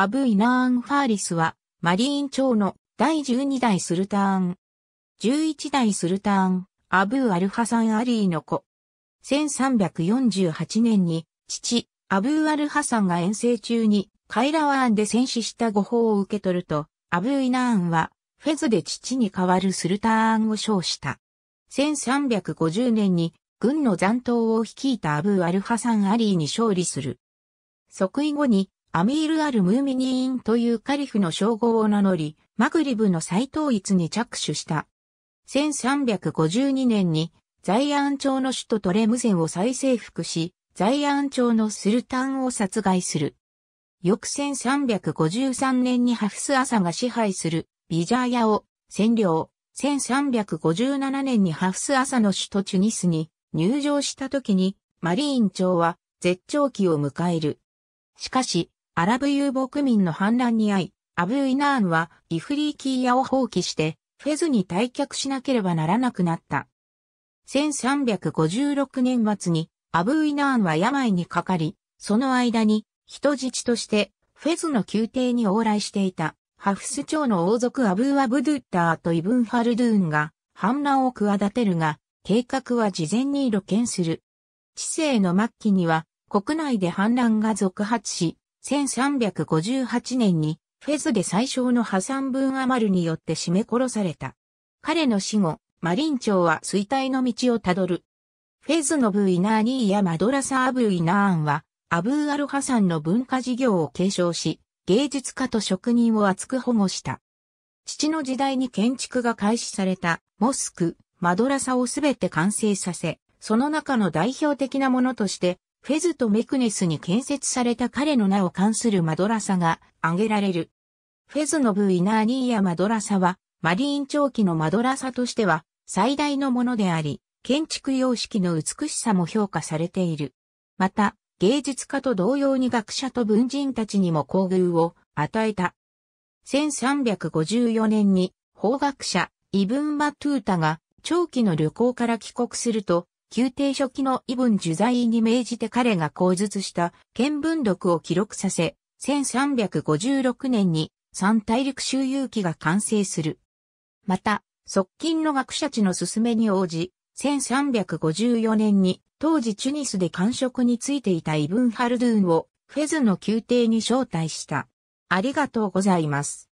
アブ・イナーン・ファーリスは、マリーン朝の第12代スルターン。11代スルターン、アブ・アルハサン・アリーの子。1348年に、父、アブ・アルハサンが遠征中に、カイラワーンで戦死した誤報を受け取ると、アブ・イナーンは、フェズで父に代わるスルターンを称した。1350年に、軍の残党を率いたアブ・アルハサン・アリーに勝利する。即位後にアミール・アル・ムーミニーンというカリフの称号を名乗り、マグリブの再統一に着手した。1352年にザイアン朝の首都トレムゼンを再征服し、ザイアン朝のスルタンを殺害する。翌1353年にハフス・アサが支配するビジャーヤを占領。1357年にハフス・アサの首都チュニスに入場した時にマリーン朝は絶頂期を迎える。しかし、アラブ遊牧民の反乱に遭い、アブーイナーンはイフリーキーヤを放棄して、フェズに退却しなければならなくなった。1356年末に、アブーイナーンは病にかかり、その間に、人質として、フェズの宮廷に往来していた、ハフス朝の王族アブーアブドゥッターとイブンハルドゥーンが、反乱を企てるが、計画は事前に露見する。知性の末期には、国内で反乱が続発し、1358年にフェズで最小の破産分余るによって締め殺された。彼の死後、マリン朝は衰退の道をたどる。フェズのブイナーニーやマドラサーブイナーンは、アブーアルハサンの文化事業を継承し、芸術家と職人を厚く保護した。父の時代に建築が開始されたモスク、マドラサをすべて完成させ、その中の代表的なものとしてフェズとメクネスに建設された彼の名を関するマドラサが挙げられる。フェズのブイナーニーヤマドラサは、マリーン長期のマドラサとしては最大のものであり、建築様式の美しさも評価されている。また、芸術家と同様に学者と文人たちにも厚遇を与えた。1354年に法学者イブン・マトゥータが長期の旅行から帰国すると宮廷初期のイ異文受罪に命じて彼が口述した見聞録を記録させ、1356年に三大陸周遊記が完成する。また、側近の学者地の勧めに応じ、1354年に当時チュニスで官職についていたイブンハルドゥーンをフェズの宮廷に招待した。ありがとうございます。